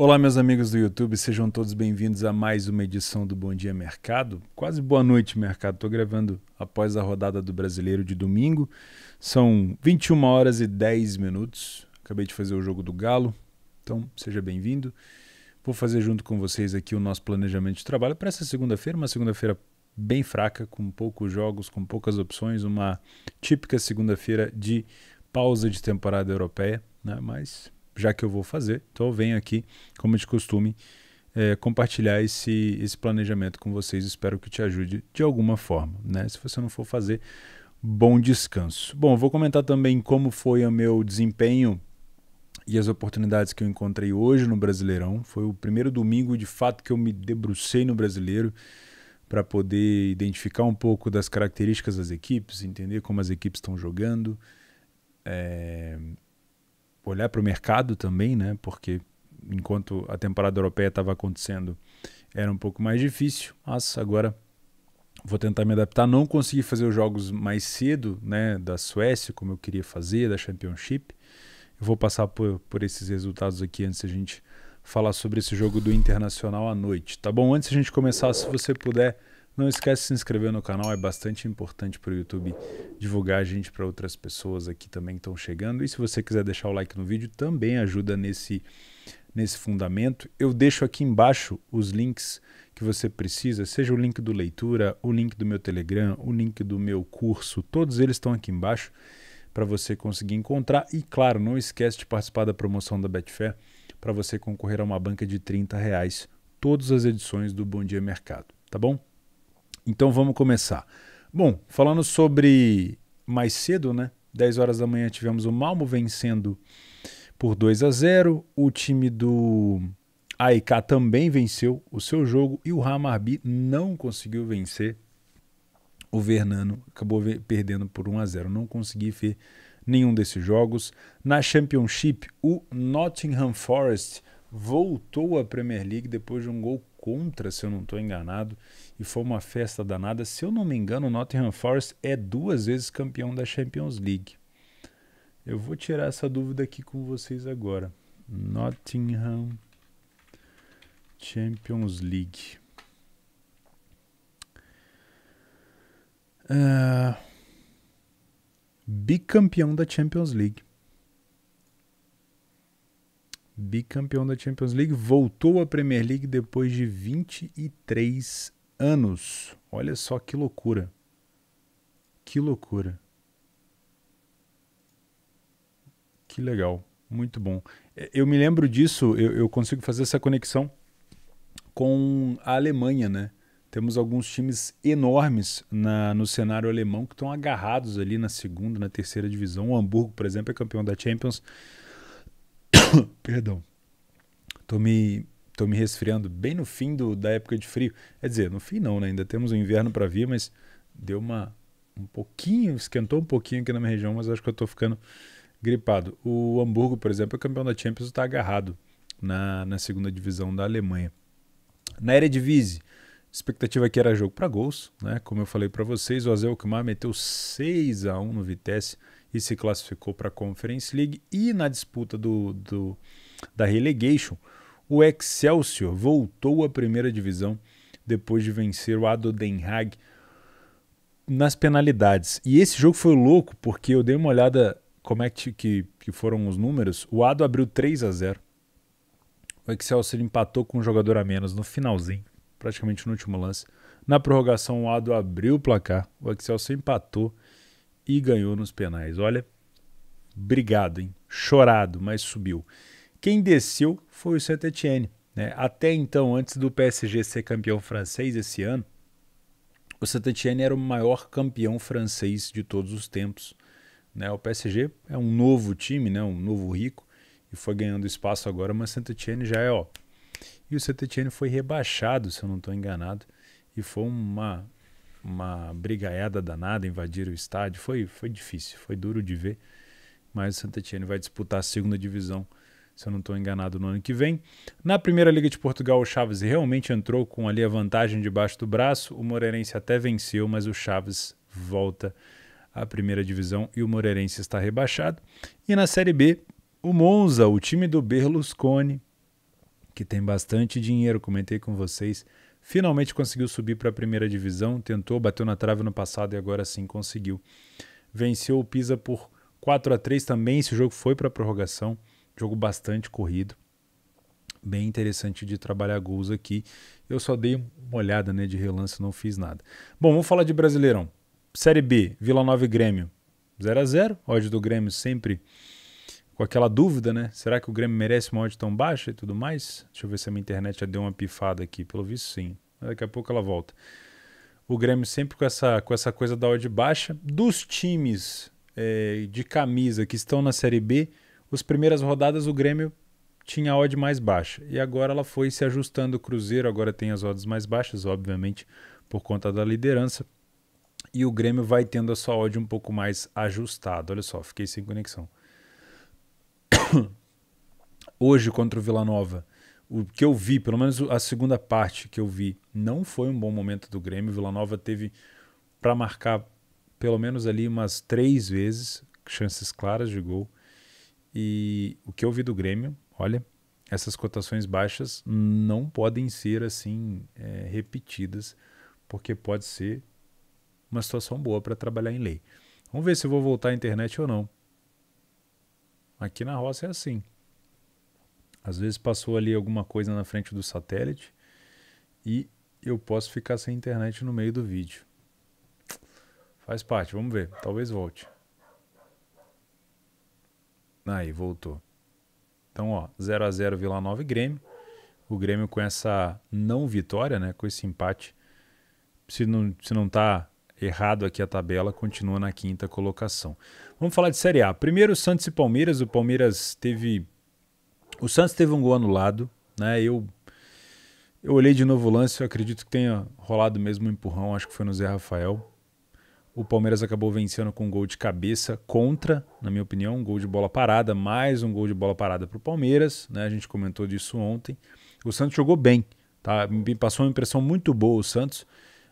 Olá, meus amigos do YouTube, sejam todos bem-vindos a mais uma edição do Bom Dia Mercado. Quase boa noite, mercado. Estou gravando após a rodada do Brasileiro de domingo. São 21 horas e 10 minutos. Acabei de fazer o jogo do Galo, então seja bem-vindo. Vou fazer junto com vocês aqui o nosso planejamento de trabalho para essa segunda-feira, uma segunda-feira bem fraca, com poucos jogos, com poucas opções, uma típica segunda-feira de pausa de temporada europeia, né? mas já que eu vou fazer, então eu venho aqui, como de costume, é, compartilhar esse, esse planejamento com vocês. Espero que te ajude de alguma forma. Né? Se você não for fazer, bom descanso. Bom, vou comentar também como foi o meu desempenho e as oportunidades que eu encontrei hoje no Brasileirão. Foi o primeiro domingo, de fato, que eu me debrucei no Brasileiro para poder identificar um pouco das características das equipes, entender como as equipes estão jogando. É, olhar para o mercado também, né? Porque enquanto a temporada europeia estava acontecendo, era um pouco mais difícil. Mas agora vou tentar me adaptar. Não consegui fazer os jogos mais cedo, né? Da Suécia, como eu queria fazer, da Championship. Eu vou passar por, por esses resultados aqui antes a gente falar sobre esse jogo do Internacional à noite, tá bom? Antes a gente começar, se você puder não esquece de se inscrever no canal, é bastante importante para o YouTube divulgar a gente para outras pessoas aqui também que estão chegando. E se você quiser deixar o like no vídeo, também ajuda nesse, nesse fundamento. Eu deixo aqui embaixo os links que você precisa, seja o link do leitura, o link do meu Telegram, o link do meu curso, todos eles estão aqui embaixo para você conseguir encontrar. E claro, não esquece de participar da promoção da Betfair para você concorrer a uma banca de 30 reais todas as edições do Bom Dia Mercado, tá bom? Então vamos começar. Bom, falando sobre mais cedo, né? 10 horas da manhã tivemos o Malmo vencendo por 2 a 0. O time do AIK também venceu o seu jogo e o Hammarby não conseguiu vencer. O Vernano acabou perdendo por 1 a 0. Não consegui ver nenhum desses jogos. Na Championship, o Nottingham Forest voltou à Premier League depois de um gol contra, se eu não estou enganado, e foi uma festa danada. Se eu não me engano, o Nottingham Forest é duas vezes campeão da Champions League. Eu vou tirar essa dúvida aqui com vocês agora. Nottingham Champions League. Uh, bicampeão da Champions League bicampeão da Champions League, voltou à Premier League depois de 23 anos. Olha só que loucura. Que loucura. Que legal. Muito bom. É, eu me lembro disso, eu, eu consigo fazer essa conexão com a Alemanha, né? Temos alguns times enormes na, no cenário alemão que estão agarrados ali na segunda, na terceira divisão. O Hamburgo, por exemplo, é campeão da Champions Perdão. Tô me, tô me resfriando bem no fim do, da época de frio. Quer dizer, no fim não, né? Ainda temos o inverno para vir, mas deu uma um pouquinho, esquentou um pouquinho aqui na minha região, mas acho que eu tô ficando gripado. O Hamburgo, por exemplo, é campeão da Champions, está agarrado na, na segunda divisão da Alemanha. Na área de vise expectativa aqui era jogo para gols, né? Como eu falei para vocês, o Azel Kumar meteu 6 a 1 no Vitesse e se classificou para a Conference League. E na disputa do, do, da relegation, o Excelsior voltou à primeira divisão depois de vencer o Ado Den Haag nas penalidades. E esse jogo foi louco porque eu dei uma olhada como é que, que, que foram os números. O Ado abriu 3 a 0 O Excelsior empatou com um jogador a menos no finalzinho, praticamente no último lance. Na prorrogação, o Ado abriu o placar, o Excelsior empatou e ganhou nos penais. Olha, brigado, hein? Chorado, mas subiu. Quem desceu foi o Saint-Étienne. Né? Até então, antes do PSG ser campeão francês esse ano, o Saint-Étienne era o maior campeão francês de todos os tempos. Né? O PSG é um novo time, né? um novo rico, e foi ganhando espaço agora, mas Saint-Étienne já é ó. E o Saint-Étienne foi rebaixado, se eu não estou enganado, e foi uma uma brigaiada danada, invadir o estádio. Foi, foi difícil, foi duro de ver. Mas o Santa Etienne vai disputar a segunda divisão, se eu não estou enganado, no ano que vem. Na primeira Liga de Portugal, o Chaves realmente entrou com ali a vantagem debaixo do braço. O Moreirense até venceu, mas o Chaves volta à primeira divisão e o Moreirense está rebaixado. E na Série B, o Monza, o time do Berlusconi, que tem bastante dinheiro, comentei com vocês Finalmente conseguiu subir para a primeira divisão, tentou, bateu na trave no passado e agora sim conseguiu. Venceu o Pisa por 4 a 3 também. Esse jogo foi para prorrogação, jogo bastante corrido. Bem interessante de trabalhar gols aqui. Eu só dei uma olhada né, de relance, não fiz nada. Bom, vamos falar de Brasileirão. Série B, Vila Nova e Grêmio. 0 a 0 Ódio do Grêmio sempre com aquela dúvida, né? Será que o Grêmio merece uma odd tão baixa e tudo mais? Deixa eu ver se a minha internet já deu uma pifada aqui. Pelo visto, sim. Daqui a pouco ela volta. O Grêmio sempre com essa, com essa coisa da odd baixa. Dos times é, de camisa que estão na Série B, as primeiras rodadas o Grêmio tinha a odd mais baixa. E agora ela foi se ajustando. O Cruzeiro agora tem as odds mais baixas, obviamente, por conta da liderança. E o Grêmio vai tendo a sua odd um pouco mais ajustada. Olha só, fiquei sem conexão. hoje contra o Vila Nova, o que eu vi, pelo menos a segunda parte que eu vi, não foi um bom momento do Grêmio. O Vila Nova teve para marcar pelo menos ali umas três vezes chances claras de gol. E o que eu vi do Grêmio, olha, essas cotações baixas não podem ser assim é, repetidas, porque pode ser uma situação boa para trabalhar em lei. Vamos ver se eu vou voltar à internet ou não. Aqui na roça é assim. Às vezes passou ali alguma coisa na frente do satélite e eu posso ficar sem internet no meio do vídeo. Faz parte, vamos ver. Talvez volte. Aí, voltou. Então, ó, 0 a 0 Vila Nova e Grêmio. O Grêmio com essa não vitória, né, com esse empate, se não se não tá errado aqui a tabela, continua na quinta colocação. Vamos falar de Série A. Primeiro, Santos e Palmeiras. O Palmeiras teve. O Santos teve um gol anulado, né? Eu, eu olhei de novo o lance, eu acredito que tenha rolado mesmo um empurrão, acho que foi no Zé Rafael. O Palmeiras acabou vencendo com um gol de cabeça contra, na minha opinião, um gol de bola parada, mais um gol de bola parada para o Palmeiras, né? A gente comentou disso ontem. O Santos jogou bem, tá? Me passou uma impressão muito boa o Santos.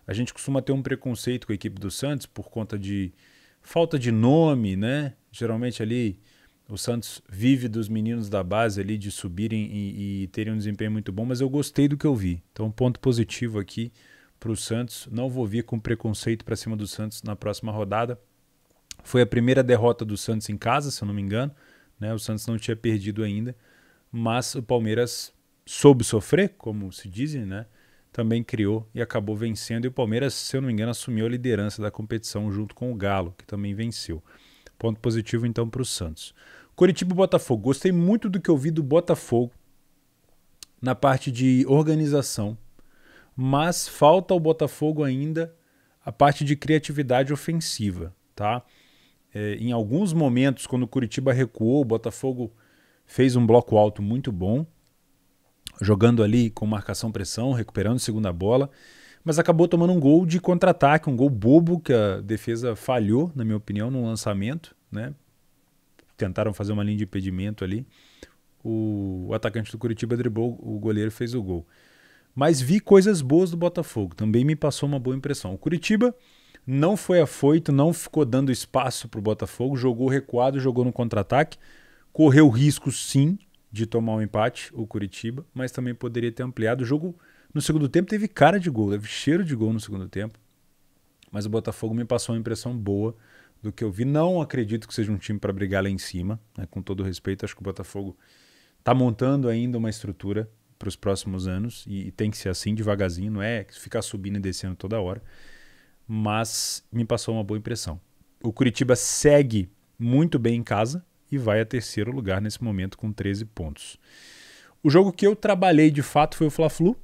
A gente costuma ter um preconceito com a equipe do Santos por conta de falta de nome, né? Geralmente ali o Santos vive dos meninos da base ali de subirem e, e terem um desempenho muito bom, mas eu gostei do que eu vi. Então, ponto positivo aqui para o Santos. Não vou vir com preconceito para cima do Santos na próxima rodada. Foi a primeira derrota do Santos em casa, se eu não me engano. Né? O Santos não tinha perdido ainda, mas o Palmeiras soube sofrer, como se dizem, né? também criou e acabou vencendo. E o Palmeiras, se eu não me engano, assumiu a liderança da competição junto com o Galo, que também venceu. Ponto positivo então para o Santos. Curitiba e Botafogo. Gostei muito do que eu vi do Botafogo na parte de organização, mas falta ao Botafogo ainda a parte de criatividade ofensiva, tá? É, em alguns momentos, quando o Curitiba recuou, o Botafogo fez um bloco alto muito bom jogando ali com marcação-pressão, recuperando segunda bola, mas acabou tomando um gol de contra-ataque, um gol bobo que a defesa falhou, na minha opinião, no lançamento, né? Tentaram fazer uma linha de impedimento ali. O atacante do Curitiba driblou, o goleiro fez o gol. Mas vi coisas boas do Botafogo, também me passou uma boa impressão. O Curitiba não foi afoito, não ficou dando espaço para o Botafogo, jogou recuado, jogou no contra-ataque, correu risco sim, de tomar um empate, o Curitiba, mas também poderia ter ampliado. O jogo no segundo tempo teve cara de gol, teve cheiro de gol no segundo tempo. Mas o Botafogo me passou uma impressão boa do que eu vi. Não acredito que seja um time para brigar lá em cima, né? com todo respeito. Acho que o Botafogo está montando ainda uma estrutura para os próximos anos e, e, tem que ser assim devagarzinho, não é ficar subindo e descendo toda hora. Mas me passou uma boa impressão. O Curitiba segue muito bem em casa, e vai a terceiro lugar nesse momento com 13 pontos. O jogo que eu trabalhei de fato foi o Fla-Flu.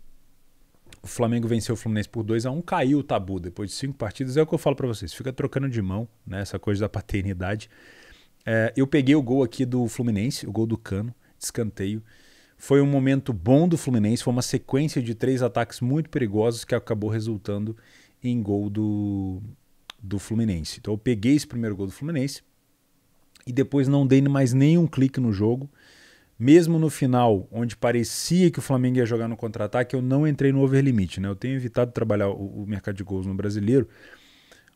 O Flamengo venceu o Fluminense por 2 a 1 caiu o tabu depois de cinco partidas. É o que eu falo para vocês, fica trocando de mão, né, essa coisa da paternidade. É, eu peguei o gol aqui do Fluminense, o gol do Cano, escanteio. Foi um momento bom do Fluminense, foi uma sequência de três ataques muito perigosos que acabou resultando em gol do, do Fluminense. Então eu peguei esse primeiro gol do Fluminense, e depois não dei mais nenhum clique no jogo. Mesmo no final, onde parecia que o Flamengo ia jogar no contra-ataque, eu não entrei no overlimit. Né? Eu tenho evitado trabalhar o, o mercado de gols no brasileiro.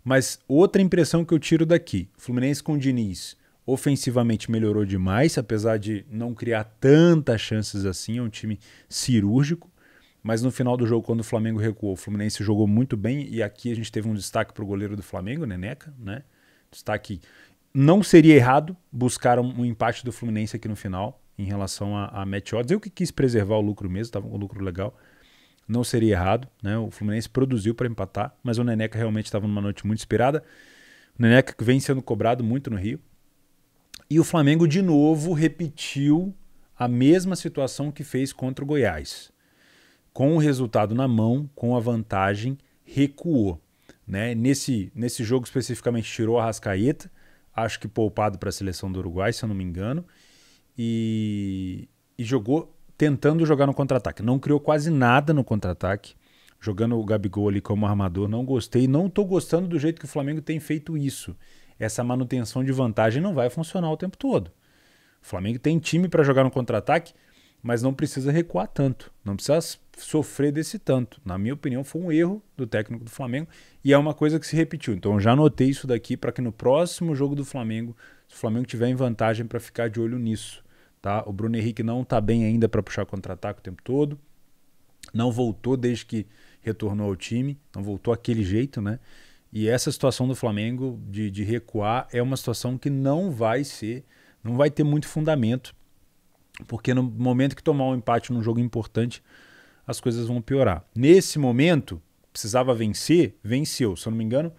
Mas outra impressão que eu tiro daqui: Fluminense com o Diniz ofensivamente melhorou demais, apesar de não criar tantas chances assim. É um time cirúrgico. Mas no final do jogo, quando o Flamengo recuou, o Fluminense jogou muito bem. E aqui a gente teve um destaque para o goleiro do Flamengo, Neneca, né? Destaque não seria errado buscar um, um, empate do Fluminense aqui no final em relação a, a match odds. Eu que quis preservar o lucro mesmo, estava com um lucro legal. Não seria errado, né? O Fluminense produziu para empatar, mas o Neneca realmente estava numa noite muito inspirada. O Neneca que vem sendo cobrado muito no Rio. E o Flamengo de novo repetiu a mesma situação que fez contra o Goiás. Com o resultado na mão, com a vantagem, recuou. Né? Nesse, nesse jogo especificamente tirou a Rascaeta, acho que poupado para a seleção do Uruguai, se eu não me engano, e, e jogou tentando jogar no contra-ataque. Não criou quase nada no contra-ataque, jogando o Gabigol ali como armador. Não gostei, não estou gostando do jeito que o Flamengo tem feito isso. Essa manutenção de vantagem não vai funcionar o tempo todo. O Flamengo tem time para jogar no contra-ataque mas não precisa recuar tanto, não precisa sofrer desse tanto. Na minha opinião, foi um erro do técnico do Flamengo e é uma coisa que se repetiu. Então, já anotei isso daqui para que no próximo jogo do Flamengo, se o Flamengo tiver em vantagem, para ficar de olho nisso. Tá? O Bruno Henrique não está bem ainda para puxar contra-ataque o tempo todo, não voltou desde que retornou ao time, não voltou aquele jeito, né? E essa situação do Flamengo de, de recuar é uma situação que não vai ser, não vai ter muito fundamento porque no momento que tomar um empate num jogo importante, as coisas vão piorar. Nesse momento, precisava vencer, venceu. Se eu não me engano,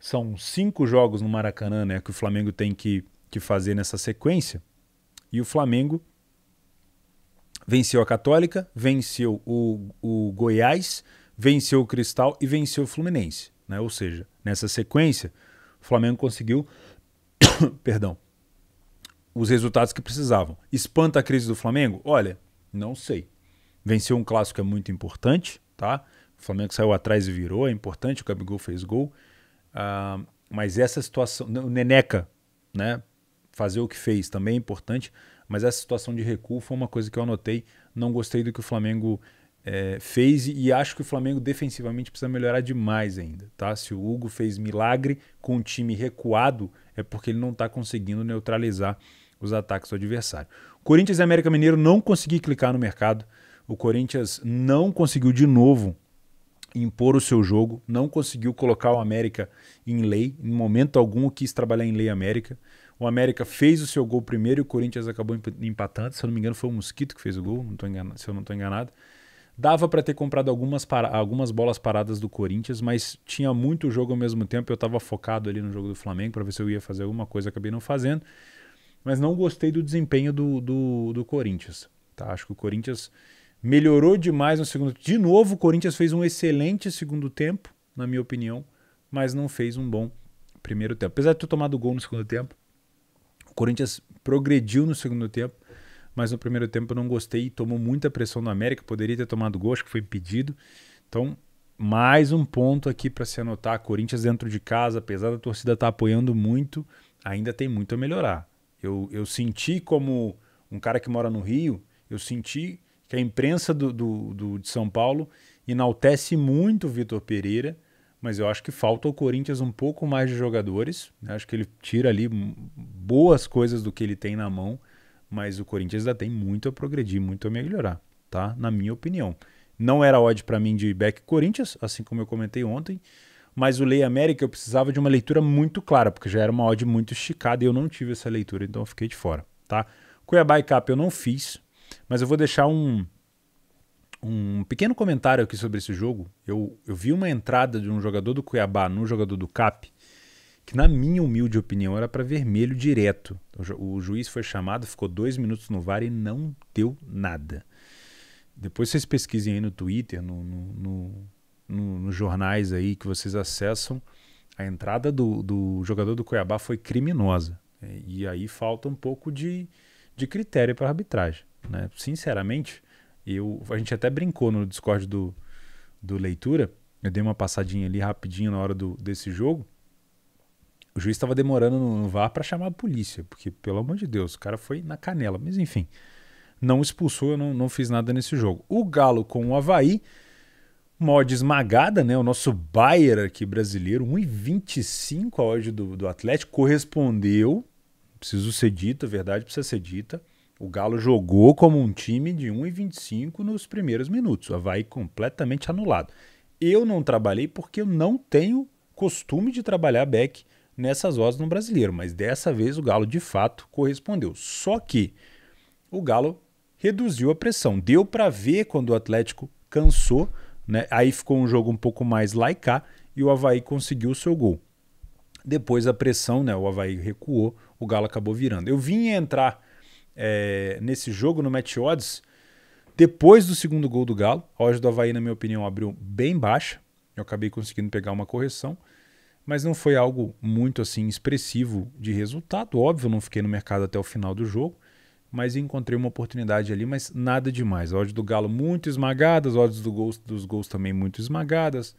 são cinco jogos no Maracanã né, que o Flamengo tem que, que fazer nessa sequência. E o Flamengo venceu a Católica, venceu o, o Goiás, venceu o Cristal e venceu o Fluminense. Né? Ou seja, nessa sequência, o Flamengo conseguiu perdão, os resultados que precisavam. Espanta a crise do Flamengo? Olha, não sei. Venceu um clássico é muito importante, tá? O Flamengo saiu atrás e virou, é importante, o Gabigol fez gol. Uh, mas essa situação, o Neneca, né? Fazer o que fez também é importante, mas essa situação de recuo foi uma coisa que eu anotei. Não gostei do que o Flamengo é, fez e acho que o Flamengo defensivamente precisa melhorar demais ainda, tá? Se o Hugo fez milagre com o time recuado, é porque ele não está conseguindo neutralizar os ataques do adversário. Corinthians e América Mineiro não conseguiram clicar no mercado. O Corinthians não conseguiu de novo impor o seu jogo, não conseguiu colocar o América em lei, em momento algum quis trabalhar em lei América. O América fez o seu gol primeiro e o Corinthians acabou empatando. Se eu não me engano, foi o Mosquito que fez o gol, se eu não estou enganado. Dava para ter comprado algumas, para... algumas bolas paradas do Corinthians, mas tinha muito jogo ao mesmo tempo. Eu estava focado ali no jogo do Flamengo para ver se eu ia fazer alguma coisa, acabei não fazendo. Mas não gostei do desempenho do, do, do Corinthians. Tá? Acho que o Corinthians melhorou demais no segundo tempo. De novo, o Corinthians fez um excelente segundo tempo, na minha opinião, mas não fez um bom primeiro tempo. Apesar de ter tomado gol no segundo tempo, o Corinthians progrediu no segundo tempo mas no primeiro tempo não gostei, tomou muita pressão do América, poderia ter tomado gol, acho que foi impedido. Então, mais um ponto aqui para se anotar: Corinthians dentro de casa, apesar da torcida estar tá apoiando muito, ainda tem muito a melhorar. Eu, eu senti como um cara que mora no Rio, eu senti que a imprensa do, do, do de São Paulo enaltece muito o Vitor Pereira, mas eu acho que falta ao Corinthians um pouco mais de jogadores. Né? Acho que ele tira ali boas coisas do que ele tem na mão mas o Corinthians ainda tem muito a progredir, muito a melhorar, tá? Na minha opinião. Não era odd para mim de back Corinthians, assim como eu comentei ontem, mas o Lei América eu precisava de uma leitura muito clara, porque já era uma odd muito esticada e eu não tive essa leitura, então eu fiquei de fora, tá? Cuiabá e Cap eu não fiz, mas eu vou deixar um, um pequeno comentário aqui sobre esse jogo. Eu, eu vi uma entrada de um jogador do Cuiabá no jogador do Cap, que na minha humilde opinião era para vermelho direto. O, ju o, juiz foi chamado, ficou dois minutos no VAR e não deu nada. Depois vocês pesquisem aí no Twitter, no, no, no, nos jornais aí que vocês acessam, a entrada do, do jogador do Cuiabá foi criminosa. É, e aí falta um pouco de, de critério para arbitragem. Né? Sinceramente, eu, a gente até brincou no Discord do, do Leitura, eu dei uma passadinha ali rapidinho na hora do, desse jogo. O juiz estava demorando no VAR para chamar a polícia, porque, pelo amor de Deus, o cara foi na canela. Mas, enfim, não expulsou, eu não, não fiz nada nesse jogo. O Galo com o Havaí, mod esmagada, né? O nosso Bayer aqui brasileiro, 1,25 a hoje do, do Atlético, correspondeu. Preciso ser dito, a verdade precisa ser dita. O Galo jogou como um time de 1,25 nos primeiros minutos. O Havaí completamente anulado. Eu não trabalhei porque eu não tenho costume de trabalhar back nessas horas no brasileiro, mas dessa vez o Galo de fato correspondeu. Só que o Galo reduziu a pressão. Deu para ver quando o Atlético cansou, né? Aí ficou um jogo um pouco mais laicá e o Havaí conseguiu o seu gol. Depois a pressão, né? O Havaí recuou, o Galo acabou virando. Eu vim entrar é, nesse jogo no Match Odds depois do segundo gol do Galo. A odd do Havaí, na minha opinião, abriu bem baixa. Eu acabei conseguindo pegar uma correção mas não foi algo muito assim expressivo de resultado. Óbvio, não fiquei no mercado até o final do jogo, mas encontrei uma oportunidade ali, mas nada demais. Odds do Galo muito esmagadas, odds do gols, dos gols também muito esmagadas.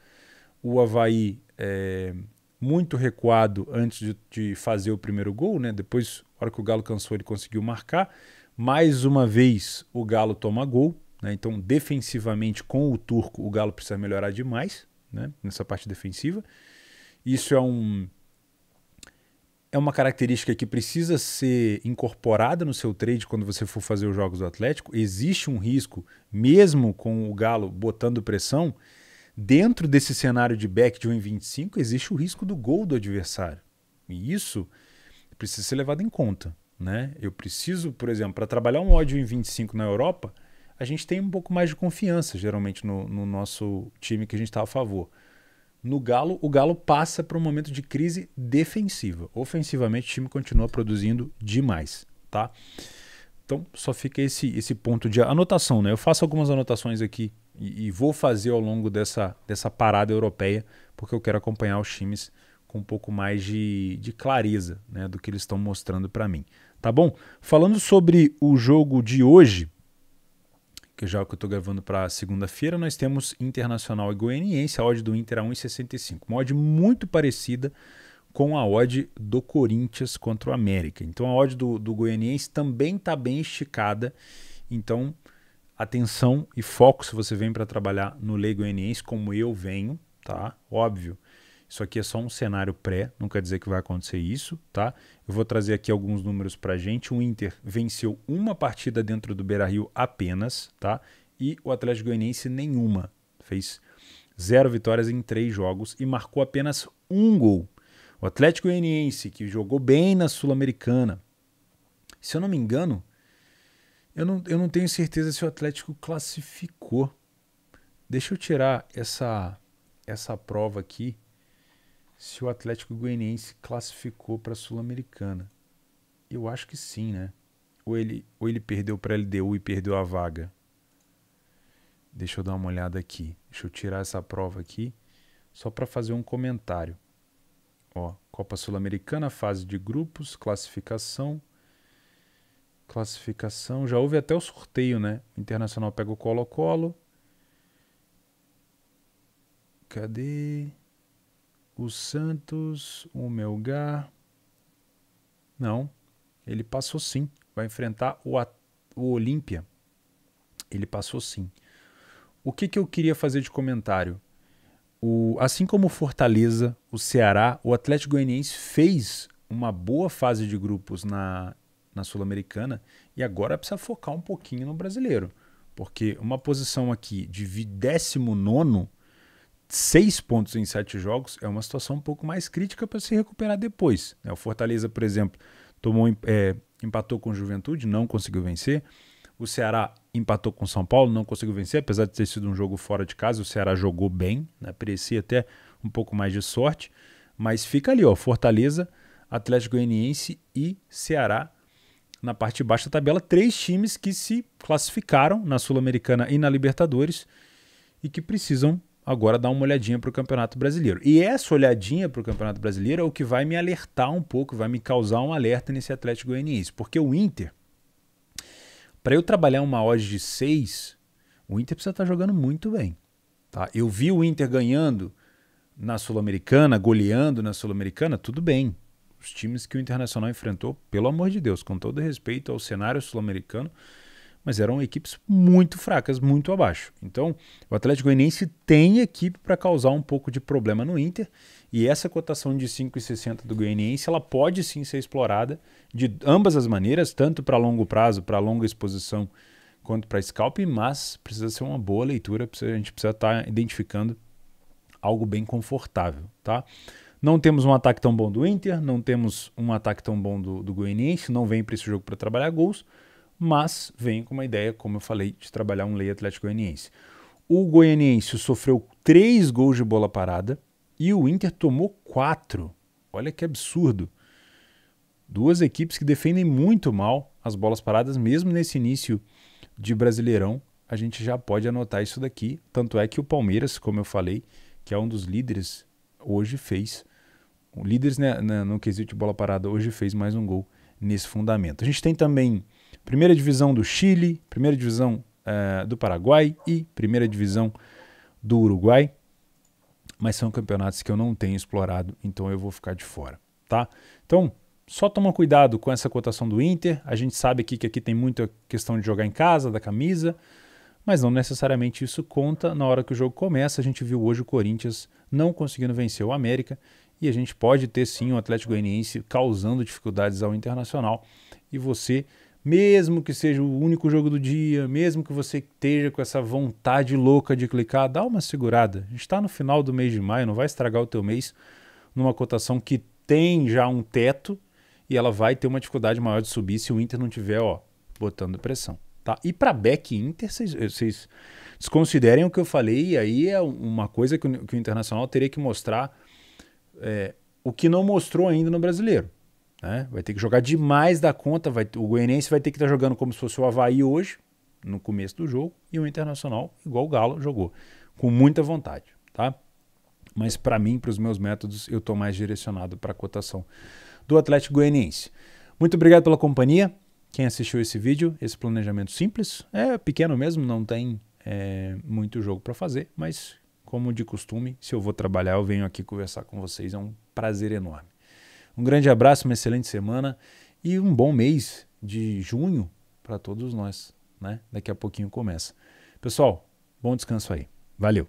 O Havaí é, muito recuado antes de, de, fazer o primeiro gol, né? Depois, na hora que o Galo cansou, ele conseguiu marcar. Mais uma vez, o Galo toma gol. Né? Então, defensivamente, com o Turco, o Galo precisa melhorar demais né? nessa parte defensiva. Isso é um é uma característica que precisa ser incorporada no seu trade quando você for fazer os jogos do Atlético. Existe um risco, mesmo com o Galo botando pressão, dentro desse cenário de back de 1,25, existe o risco do gol do adversário. E isso precisa ser levado em conta. Né? Eu preciso, por exemplo, para trabalhar um ódio em 25 na Europa, a gente tem um pouco mais de confiança, geralmente, no, no nosso time que a gente está a favor. No Galo, o Galo passa para um momento de crise defensiva. Ofensivamente, o time continua produzindo demais, tá? Então, só fica esse, esse ponto de anotação, né? Eu faço algumas anotações aqui e, e vou fazer ao longo dessa, dessa parada europeia, porque eu quero acompanhar os times com um pouco mais de, de clareza né, do que eles estão mostrando para mim. Tá bom? Falando sobre o jogo de hoje, que já é que eu estou gravando para segunda-feira, nós temos Internacional e Goianiense, a odd do Inter a 1,65. Uma odd muito parecida com a odd do Corinthians contra o América. Então a odd do, do Goianiense também está bem esticada. Então, atenção e foco se você vem para trabalhar no Lei Goianiense, como eu venho, tá? Óbvio isso aqui é só um cenário pré, não quer dizer que vai acontecer isso, tá? Eu vou trazer aqui alguns números para gente. O Inter venceu uma partida dentro do Beira-Rio apenas, tá? E o Atlético Goianiense nenhuma. Fez zero vitórias em três jogos e marcou apenas um gol. O Atlético Goianiense, que jogou bem na Sul-Americana, se eu não me engano, eu não, eu não tenho certeza se o Atlético classificou. Deixa eu tirar essa, essa prova aqui se o Atlético Goianiense classificou para a Sul-Americana. Eu acho que sim, né? Ou ele, ou ele perdeu para a LDU e perdeu a vaga. Deixa eu dar uma olhada aqui. Deixa eu tirar essa prova aqui só para fazer um comentário. Ó, Copa Sul-Americana, fase de grupos, classificação. Classificação, já houve até o sorteio, né? O Internacional pega o Colo-Colo. Cadê? o Santos, o Melgar. Não, ele passou sim. Vai enfrentar o, o Olímpia. Ele passou sim. O que, que eu queria fazer de comentário? O, assim como o Fortaleza, o Ceará, o Atlético Goianiense fez uma boa fase de grupos na, na Sul-Americana e agora precisa focar um pouquinho no brasileiro. Porque uma posição aqui de 19 seis pontos em sete jogos é uma situação um pouco mais crítica para se recuperar depois. Né? O Fortaleza, por exemplo, tomou, é, empatou com o Juventude, não conseguiu vencer. O Ceará empatou com o São Paulo, não conseguiu vencer, apesar de ter sido um jogo fora de casa. O Ceará jogou bem, né? parecia até um pouco mais de sorte. Mas fica ali, ó, Fortaleza, Atlético Goianiense e Ceará na parte baixa da tabela. Três times que se classificaram na Sul-Americana e na Libertadores e que precisam agora dar uma olhadinha para o Campeonato Brasileiro. E essa olhadinha para o Campeonato Brasileiro é o que vai me alertar um pouco, vai me causar um alerta nesse Atlético Goianiense, porque o Inter, para eu trabalhar uma odd de 6, o Inter precisa estar tá jogando muito bem. Tá? Eu vi o Inter ganhando na Sul-Americana, goleando na Sul-Americana, tudo bem. Os times que o Internacional enfrentou, pelo amor de Deus, com todo respeito ao cenário sul-americano, mas eram equipes muito fracas, muito abaixo. Então, o Atlético Goianiense tem equipe para causar um pouco de problema no Inter, e essa cotação de 5,60 do Goianiense, ela pode sim ser explorada de ambas as maneiras, tanto para longo prazo, para longa exposição, quanto para scalp, mas precisa ser uma boa leitura, a gente precisa estar tá identificando algo bem confortável, tá? Não temos um ataque tão bom do Inter, não temos um ataque tão bom do, do Goianiense, não vem para esse jogo para trabalhar gols, mas vem com uma ideia, como eu falei, de trabalhar um lei Atlético Goianiense. O Goianiense sofreu três gols de bola parada e o Inter tomou quatro. Olha que absurdo. Duas equipes que defendem muito mal as bolas paradas, mesmo nesse início de Brasileirão, a gente já pode anotar isso daqui. Tanto é que o Palmeiras, como eu falei, que é um dos líderes, hoje fez. Líderes né, no quesito de bola parada, hoje fez mais um gol nesse fundamento. A gente tem também Primeira Divisão do Chile, Primeira Divisão eh, do Paraguai e Primeira Divisão do Uruguai. Mas são campeonatos que eu não tenho explorado, então eu vou ficar de fora, tá? Então, só toma cuidado com essa cotação do Inter. A gente sabe aqui que aqui tem muita questão de jogar em casa, da camisa, mas não necessariamente isso conta na hora que o jogo começa. A gente viu hoje o Corinthians não conseguindo vencer o América e a gente pode ter sim o um Atlético Goianiense causando dificuldades ao Internacional. E você mesmo que seja o único jogo do dia, mesmo que você esteja com essa vontade louca de clicar, dá uma segurada. A gente está no final do mês de maio, não vai estragar o teu mês numa cotação que tem já um teto e ela vai ter uma dificuldade maior de subir se o Inter não tiver, ó, botando pressão. Tá? E para back Inter, eh, vocês desconsiderem o que eu falei, e aí é uma coisa que o, que o Internacional teria que mostrar é, o que não mostrou ainda no brasileiro. Né? Vai ter que jogar demais da conta. Vai, o Goianiense vai ter que estar tá jogando como se fosse o Havaí hoje, no começo do jogo, e o Internacional, igual o Galo, jogou. Com muita vontade. tá? Mas para mim, para os meus métodos, eu estou mais direcionado para a cotação do Atlético Goianiense. Muito obrigado pela companhia. Quem assistiu esse vídeo, esse planejamento simples, é pequeno mesmo, não tem é, muito jogo para fazer, mas como de costume, se eu vou trabalhar, eu venho aqui conversar com vocês, é um prazer enorme. Um grande abraço, uma excelente semana e um bom mês de junho para todos nós. Né? Daqui a pouquinho começa. Pessoal, bom descanso aí. Valeu!